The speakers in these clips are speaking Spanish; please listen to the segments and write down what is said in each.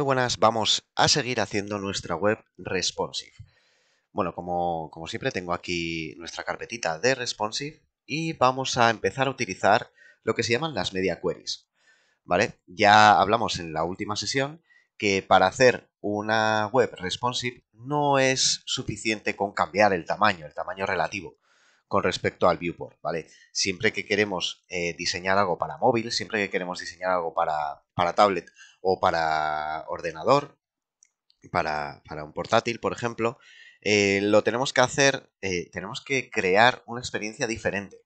Muy buenas, vamos a seguir haciendo nuestra web responsive. Bueno, como, como siempre tengo aquí nuestra carpetita de responsive y vamos a empezar a utilizar lo que se llaman las media queries. ¿Vale? Ya hablamos en la última sesión que para hacer una web responsive no es suficiente con cambiar el tamaño, el tamaño relativo con respecto al viewport, ¿vale? Siempre que queremos eh, diseñar algo para móvil, siempre que queremos diseñar algo para, para tablet o para ordenador, para, un portátil, por ejemplo, eh, lo tenemos que hacer, eh, tenemos que crear una experiencia diferente.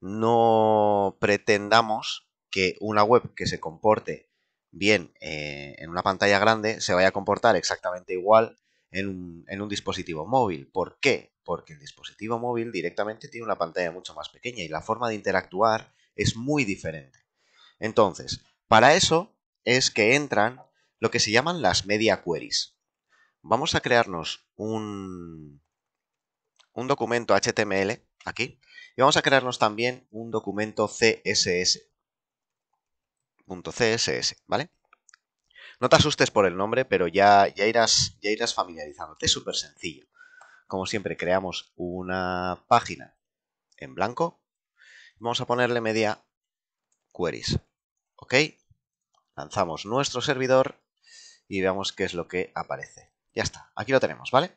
No pretendamos que una web que se comporte bien en una pantalla grande se vaya a comportar exactamente igual en un, dispositivo móvil. ¿Por qué? Porque el dispositivo móvil directamente tiene una pantalla mucho más pequeña y la forma de interactuar es muy diferente. Entonces, para eso es que entran lo que se llaman las media queries. Vamos a crearnos un, un documento HTML aquí y vamos a crearnos también un documento CSS. .css, ¿vale? No te asustes por el nombre, pero ya, ya, irás, familiarizándote. Es súper sencillo. Como siempre, creamos una página en blanco. Vamos a ponerle media queries. ¿Ok? Lanzamos nuestro servidor y veamos qué es lo que aparece. Ya está, aquí lo tenemos, ¿vale?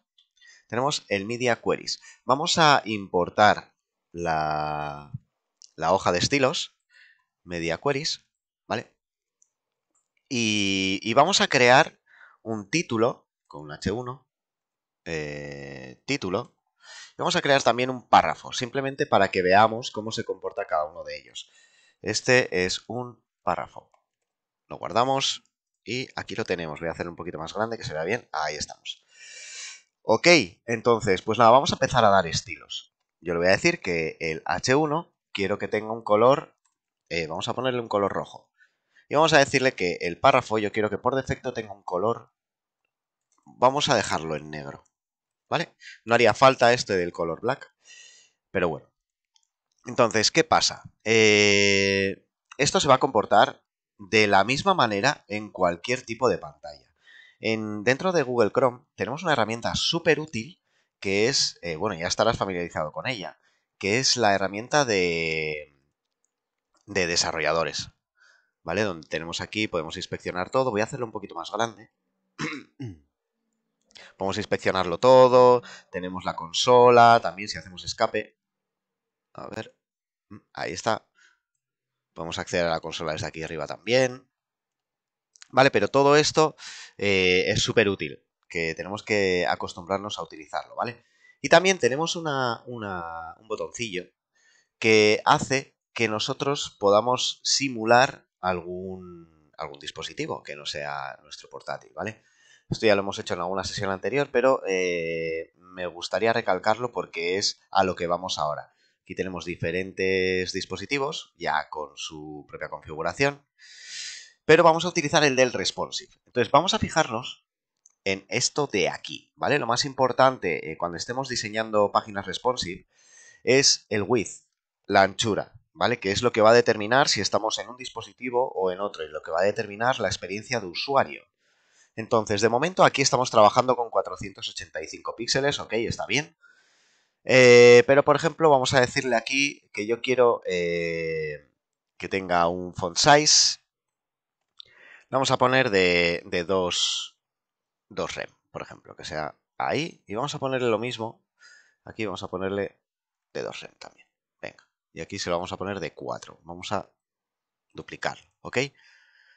Tenemos el media queries. Vamos a importar la, la hoja de estilos, media queries, ¿vale? Y, vamos a crear un título con un H1, eh, título, vamos a crear también un párrafo, simplemente para que veamos cómo se comporta cada uno de ellos. Este es un párrafo. Lo guardamos y aquí lo tenemos. Voy a hacerlo un poquito más grande que se vea bien. Ahí estamos. Ok, entonces, pues nada, vamos a empezar a dar estilos. Yo le voy a decir que el H1 quiero que tenga un color, eh, vamos a ponerle un color rojo. Y vamos a decirle que el párrafo yo quiero que por defecto tenga un color. Vamos a dejarlo en negro. ¿Vale? No haría falta este del color black. Pero bueno. Entonces, ¿qué pasa? Eh, esto se va a comportar de la misma manera en cualquier tipo de pantalla. En, dentro de Google Chrome tenemos una herramienta súper útil que es, eh, bueno, ya estarás familiarizado con ella, que es la herramienta de, de desarrolladores. ¿vale? Donde tenemos aquí, podemos inspeccionar todo. Voy a hacerlo un poquito más grande. podemos inspeccionarlo todo. Tenemos la consola, también si hacemos escape. A ver, mm, ahí está. Podemos acceder a la consola desde aquí arriba también. Vale, pero todo esto eh, es súper útil, que tenemos que acostumbrarnos a utilizarlo, ¿vale? Y también tenemos un botoncillo que hace que nosotros podamos simular algún, algún dispositivo que no sea nuestro portátil, ¿vale? Esto ya lo hemos hecho en alguna sesión anterior, pero eh, me gustaría recalcarlo porque es a lo que vamos ahora. Aquí tenemos diferentes dispositivos, ya con su propia configuración, pero vamos a utilizar el del responsive. Entonces vamos a fijarnos en esto de aquí, ¿vale? Lo más importante eh, cuando estemos diseñando páginas responsive es el width, la anchura, ¿vale? Que es lo que va a determinar si estamos en un dispositivo o en otro y lo que va a determinar la experiencia de usuario. Entonces, de momento aquí estamos trabajando con 485 píxeles, ok, está bien. Eh, pero, por ejemplo, vamos a decirle aquí que yo quiero eh, que tenga un font size. Vamos a poner de, de 2 rem, por ejemplo, que sea ahí. Y vamos a ponerle lo mismo. Aquí vamos a ponerle de 2 rem también y aquí se lo vamos a poner de 4. Vamos a duplicarlo ¿ok?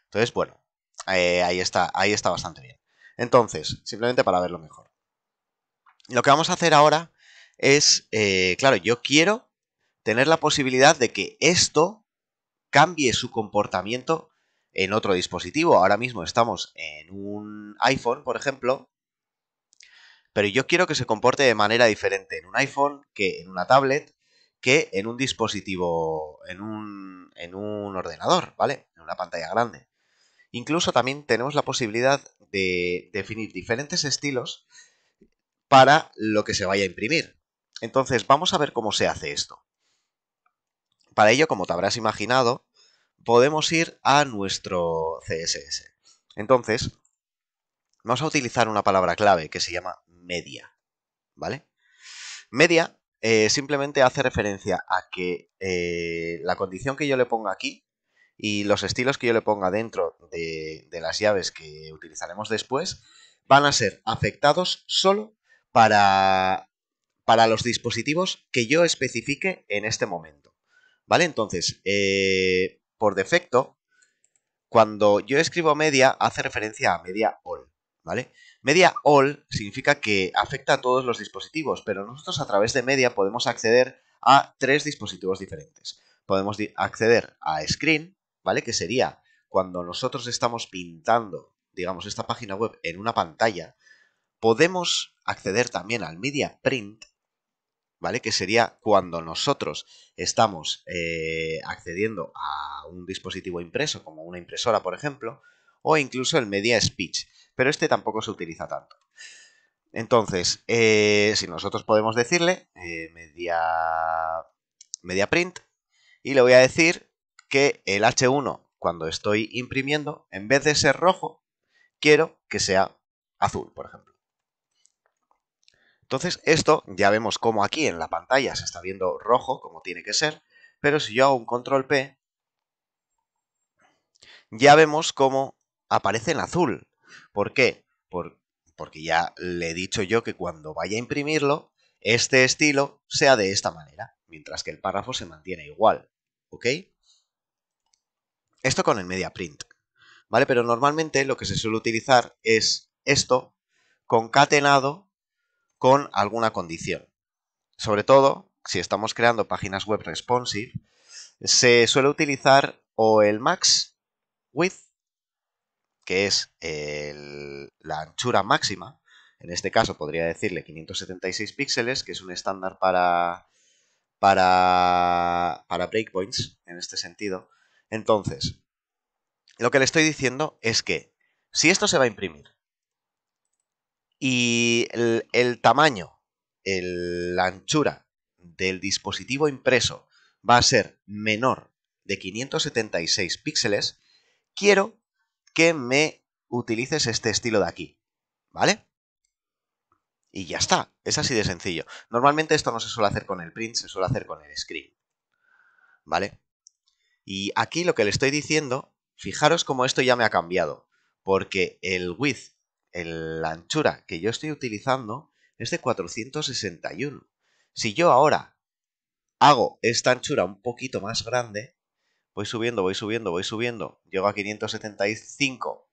Entonces, bueno, eh, ahí, está, ahí está bastante bien. Entonces, simplemente para verlo mejor. Lo que vamos a hacer ahora es, eh, claro, yo quiero tener la posibilidad de que esto cambie su comportamiento en otro dispositivo. Ahora mismo estamos en un iPhone, por ejemplo, pero yo quiero que se comporte de manera diferente en un iPhone que en una tablet que en un dispositivo, en un, ordenador, ¿vale? En una pantalla grande. Incluso también tenemos la posibilidad de definir diferentes estilos para lo que se vaya a imprimir. Entonces, vamos a ver cómo se hace esto. Para ello, como te habrás imaginado, podemos ir a nuestro CSS. Entonces, vamos a utilizar una palabra clave que se llama media, ¿vale? Media eh, simplemente hace referencia a que eh, la condición que yo le ponga aquí y los estilos que yo le ponga dentro de, las llaves que utilizaremos después van a ser afectados solo para, para los dispositivos que yo especifique en este momento. ¿Vale? Entonces, eh, por defecto, cuando yo escribo media, hace referencia a media all. ¿Vale? Media all significa que afecta a todos los dispositivos, pero nosotros a través de media podemos acceder a tres dispositivos diferentes. Podemos acceder a screen, ¿vale? Que sería cuando nosotros estamos pintando, digamos, esta página web en una pantalla, podemos acceder también al media print, ¿vale? Que sería cuando nosotros estamos eh, accediendo a un dispositivo impreso, como una impresora, por ejemplo, o incluso el media speech, pero este tampoco se utiliza tanto. Entonces, eh, si nosotros podemos decirle eh, media, media print y le voy a decir que el H1 cuando estoy imprimiendo, en vez de ser rojo, quiero que sea azul, por ejemplo. Entonces, esto ya vemos como aquí en la pantalla se está viendo rojo, como tiene que ser, pero si yo hago un control P, ya vemos cómo aparece en azul. ¿Por qué? Por, porque ya le he dicho yo que cuando vaya a imprimirlo, este estilo sea de esta manera, mientras que el párrafo se mantiene igual. ¿Ok? Esto con el media print. ¿Vale? Pero normalmente lo que se suele utilizar es esto concatenado con alguna condición. Sobre todo, si estamos creando páginas web responsive, se suele utilizar o el max width que es la anchura máxima. En este caso podría decirle 576 píxeles, que es un estándar para, para, breakpoints en este sentido. Entonces, lo que le estoy diciendo es que si esto se va a imprimir y el, tamaño, la anchura del dispositivo impreso va a ser menor de 576 píxeles, quiero que me utilices este estilo de aquí, ¿vale? Y ya está, es así de sencillo. Normalmente esto no se suele hacer con el print, se suele hacer con el screen, ¿vale? Y aquí lo que le estoy diciendo, fijaros cómo esto ya me ha cambiado, porque el width, la anchura que yo estoy utilizando es de 461. Si yo ahora hago esta anchura un poquito más grande, Voy subiendo, voy subiendo, voy subiendo. Llego a 575.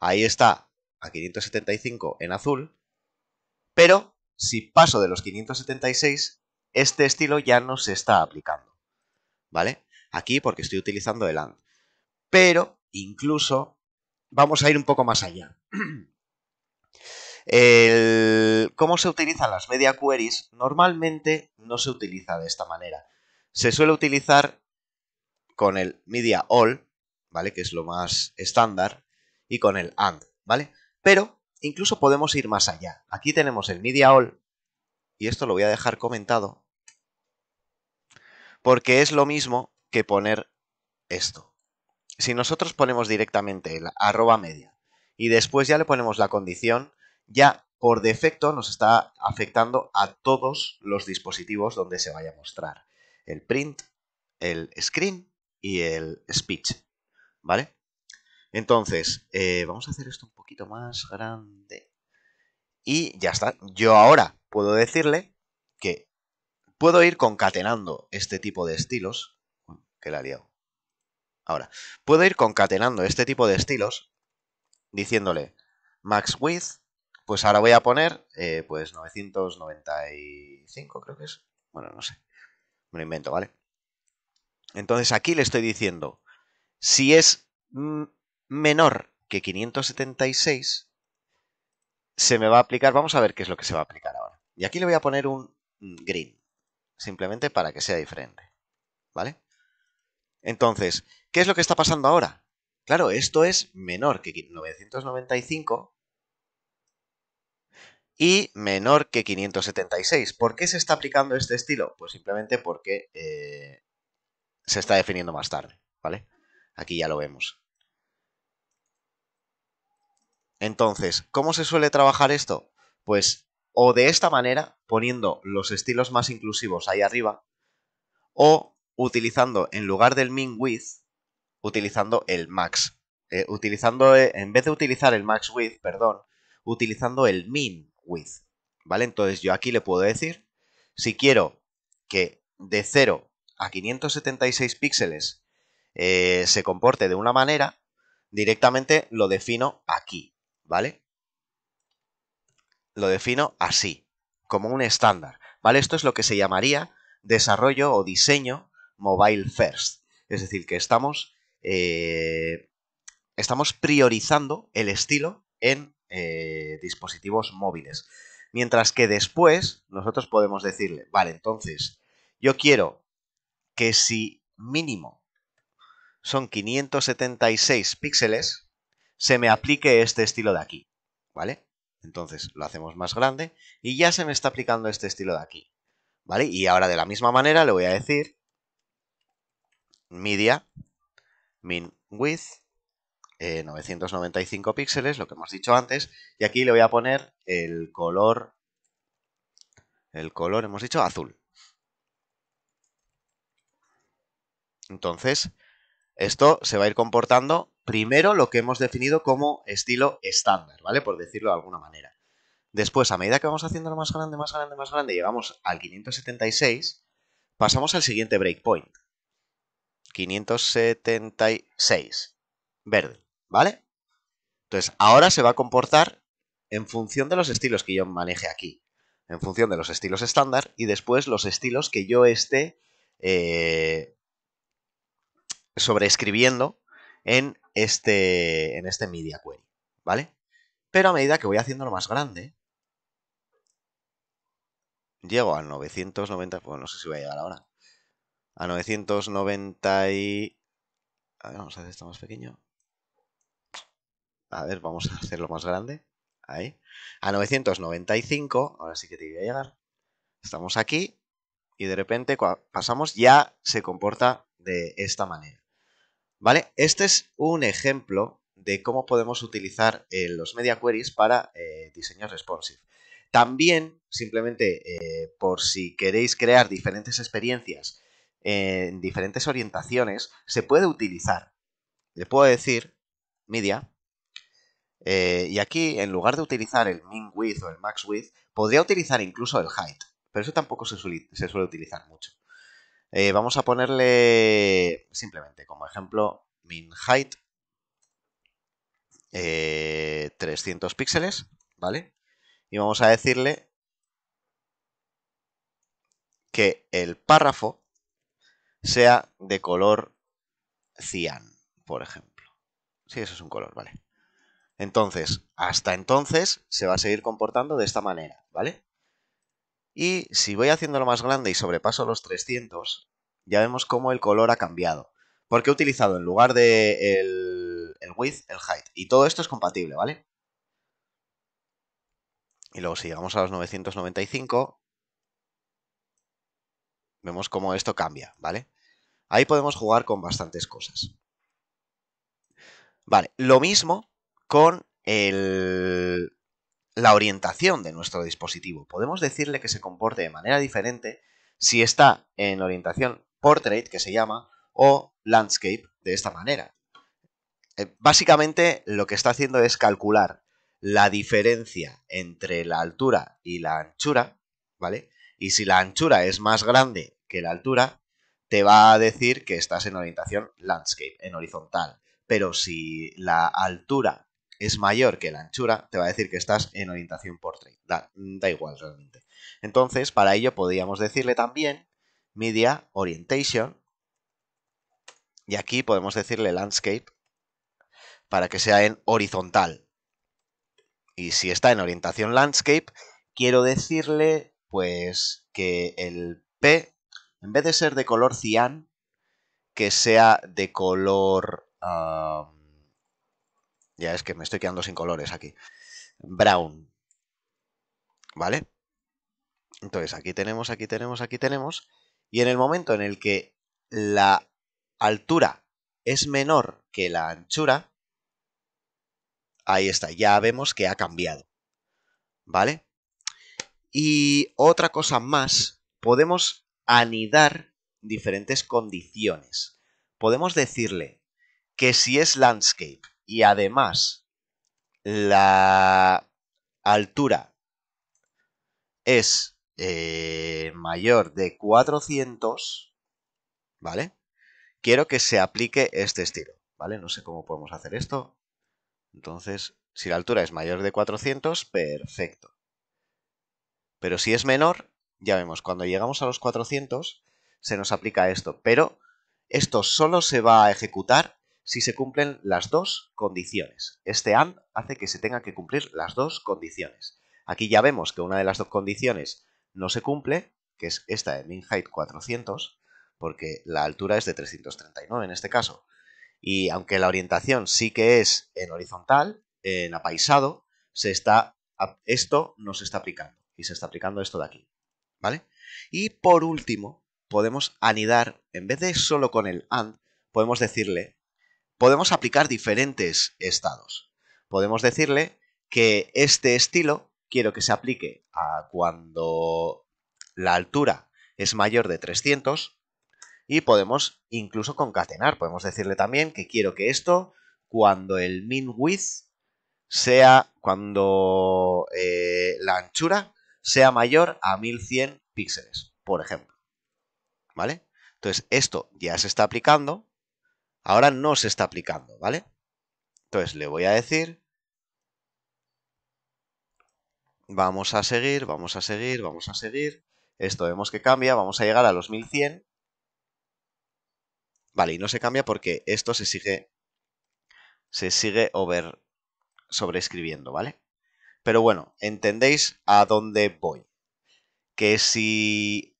Ahí está, a 575 en azul. Pero si paso de los 576, este estilo ya no se está aplicando. ¿Vale? Aquí porque estoy utilizando el AND. Pero incluso vamos a ir un poco más allá. cómo se utilizan las media queries normalmente no se utiliza de esta manera. Se suele utilizar con el media all, ¿vale? Que es lo más estándar, y con el and, ¿vale? Pero incluso podemos ir más allá. Aquí tenemos el media all, y esto lo voy a dejar comentado, porque es lo mismo que poner esto. Si nosotros ponemos directamente el arroba media y después ya le ponemos la condición, ya por defecto nos está afectando a todos los dispositivos donde se vaya a mostrar. El print, el screen y el speech, ¿vale? Entonces, eh, vamos a hacer esto un poquito más grande. Y ya está. Yo ahora puedo decirle que puedo ir concatenando este tipo de estilos. Que la he liado. Ahora, puedo ir concatenando este tipo de estilos diciéndole max width. Pues ahora voy a poner, eh, pues 995 creo que es. Bueno, no sé. Me lo invento, ¿vale? Entonces aquí le estoy diciendo, si es menor que 576, se me va a aplicar, vamos a ver qué es lo que se va a aplicar ahora. Y aquí le voy a poner un green, simplemente para que sea diferente. ¿Vale? Entonces, ¿qué es lo que está pasando ahora? Claro, esto es menor que 995 y menor que 576. ¿Por qué se está aplicando este estilo? Pues simplemente porque eh, se está definiendo más tarde, ¿vale? Aquí ya lo vemos. Entonces, ¿cómo se suele trabajar esto? Pues o de esta manera, poniendo los estilos más inclusivos ahí arriba, o utilizando en lugar del min width, utilizando el max. Eh, utilizando, eh, en vez de utilizar el max width, perdón, utilizando el min width. ¿Vale? Entonces yo aquí le puedo decir, si quiero que de 0 a 576 píxeles eh, se comporte de una manera, directamente lo defino aquí, ¿vale? Lo defino así, como un estándar, ¿vale? Esto es lo que se llamaría desarrollo o diseño mobile first. Es decir, que estamos, eh, estamos priorizando el estilo en eh, dispositivos móviles. Mientras que después nosotros podemos decirle, vale, entonces yo quiero que si mínimo son 576 píxeles, se me aplique este estilo de aquí, ¿vale? Entonces lo hacemos más grande y ya se me está aplicando este estilo de aquí, ¿vale? Y ahora de la misma manera le voy a decir media min width 995 eh, píxeles, lo que hemos dicho antes, y aquí le voy a poner el color, el color hemos dicho azul, Entonces, esto se va a ir comportando primero lo que hemos definido como estilo estándar, ¿vale? Por decirlo de alguna manera. Después, a medida que vamos haciéndolo más grande, más grande, más grande, llegamos al 576, pasamos al siguiente breakpoint. 576, verde, ¿vale? Entonces, ahora se va a comportar en función de los estilos que yo maneje aquí, en función de los estilos estándar y después los estilos que yo esté eh, sobreescribiendo en este, en este media query, ¿vale? Pero a medida que voy lo más grande, llego a 990, pues no sé si voy a llegar ahora, a 990 y... A ver, vamos a hacer esto más pequeño. A ver, vamos a hacerlo más grande. Ahí. A 995, ahora sí que te voy a llegar. Estamos aquí y de repente pasamos ya se comporta de esta manera. ¿Vale? Este es un ejemplo de cómo podemos utilizar eh, los media queries para eh, diseños responsive. También, simplemente eh, por si queréis crear diferentes experiencias en diferentes orientaciones, se puede utilizar. Le puedo decir media. y aquí, en lugar de utilizar el min width o el max width, podría utilizar incluso el height. Pero eso tampoco se suele utilizar mucho. Eh, vamos a ponerle simplemente como ejemplo min height 300 eh, píxeles, ¿vale? Y vamos a decirle que el párrafo sea de color cian, por ejemplo. Sí, eso es un color, ¿vale? Entonces, hasta entonces se va a seguir comportando de esta manera, ¿vale? Y si voy haciéndolo más grande y sobrepaso los 300, ya vemos cómo el color ha cambiado. Porque he utilizado en lugar de el, width, el height. Y todo esto es compatible, ¿vale? Y luego si llegamos a los 995, vemos cómo esto cambia, ¿vale? Ahí podemos jugar con bastantes cosas. Vale, lo mismo con el, la orientación de nuestro dispositivo. Podemos decirle que se comporte de manera diferente si está en orientación portrait, que se llama, o landscape, de esta manera. Eh, básicamente lo que está haciendo es calcular la diferencia entre la altura y la anchura, ¿vale? Y si la anchura es más grande que la altura, te va a decir que estás en orientación landscape, en horizontal. Pero si la altura es mayor que la anchura, te va a decir que estás en orientación portrait. Da, da igual realmente. Entonces, para ello podríamos decirle también media orientation. Y aquí podemos decirle landscape para que sea en horizontal. Y si está en orientación landscape, quiero decirle pues que el P, en vez de ser de color cian, que sea de color... Ah, ya es que me estoy quedando sin colores aquí. Brown. ¿Vale? Entonces, aquí tenemos, aquí tenemos, aquí tenemos. Y en el momento en el que la altura es menor que la anchura, ahí está, ya vemos que ha cambiado. ¿Vale? Y otra cosa más, podemos anidar diferentes condiciones. Podemos decirle que si es landscape y además la altura es eh, mayor de 400, ¿vale? Quiero que se aplique este estilo, ¿vale? No sé cómo podemos hacer esto. Entonces, si la altura es mayor de 400, perfecto. Pero si es menor, ya vemos, cuando llegamos a los 400 se nos aplica esto, pero esto solo se va a ejecutar si se cumplen las dos condiciones. Este AND hace que se tenga que cumplir las dos condiciones. Aquí ya vemos que una de las dos condiciones no se cumple, que es esta de min height 400, porque la altura es de 339 en este caso. Y aunque la orientación sí que es en horizontal, en apaisado, se está, esto no se está aplicando. Y se está aplicando esto de aquí. ¿Vale? Y por último, podemos anidar, en vez de solo con el AND, podemos decirle podemos aplicar diferentes estados. Podemos decirle que este estilo quiero que se aplique a cuando la altura es mayor de 300 y podemos incluso concatenar. Podemos decirle también que quiero que esto cuando el min width sea cuando eh, la anchura sea mayor a 1100 píxeles, por ejemplo. ¿Vale? Entonces esto ya se está aplicando Ahora no se está aplicando, ¿vale? Entonces le voy a decir... Vamos a seguir, vamos a seguir, vamos a seguir. Esto vemos que cambia, vamos a llegar a los 1100. Vale, y no se cambia porque esto se sigue se sigue over sobreescribiendo, ¿vale? Pero bueno, entendéis a dónde voy. Que si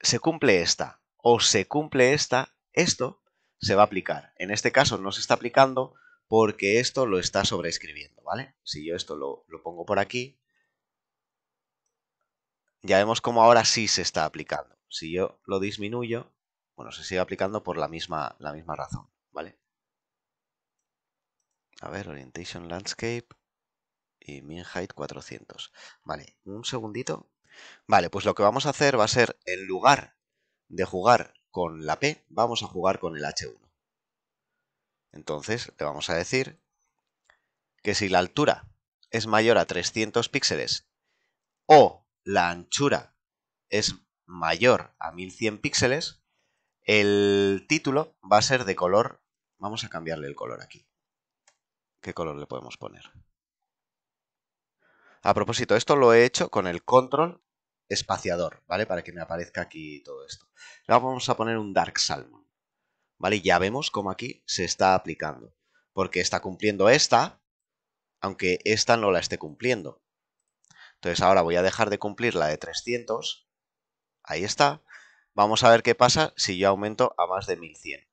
se cumple esta o se cumple esta, esto se va a aplicar. En este caso no se está aplicando porque esto lo está sobreescribiendo, ¿vale? Si yo esto lo, pongo por aquí, ya vemos cómo ahora sí se está aplicando. Si yo lo disminuyo, bueno, se sigue aplicando por la misma, la misma razón, ¿vale? A ver, Orientation Landscape y Min Height 400. Vale, un segundito. Vale, pues lo que vamos a hacer va a ser, en lugar de jugar con la P vamos a jugar con el H1. Entonces te vamos a decir que si la altura es mayor a 300 píxeles o la anchura es mayor a 1100 píxeles, el título va a ser de color, vamos a cambiarle el color aquí. ¿Qué color le podemos poner? A propósito, esto lo he hecho con el control espaciador, ¿vale? Para que me aparezca aquí todo esto. Ahora vamos a poner un Dark Salmon, ¿vale? ya vemos cómo aquí se está aplicando, porque está cumpliendo esta, aunque esta no la esté cumpliendo. Entonces ahora voy a dejar de cumplir la de 300, ahí está. Vamos a ver qué pasa si yo aumento a más de 1100.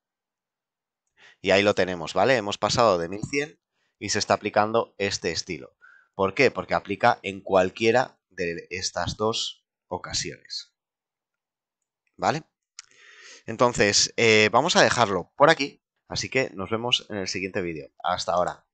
Y ahí lo tenemos, ¿vale? Hemos pasado de 1100 y se está aplicando este estilo. ¿Por qué? Porque aplica en cualquiera de estas dos ocasiones. ¿Vale? Entonces, eh, vamos a dejarlo por aquí, así que nos vemos en el siguiente vídeo. Hasta ahora.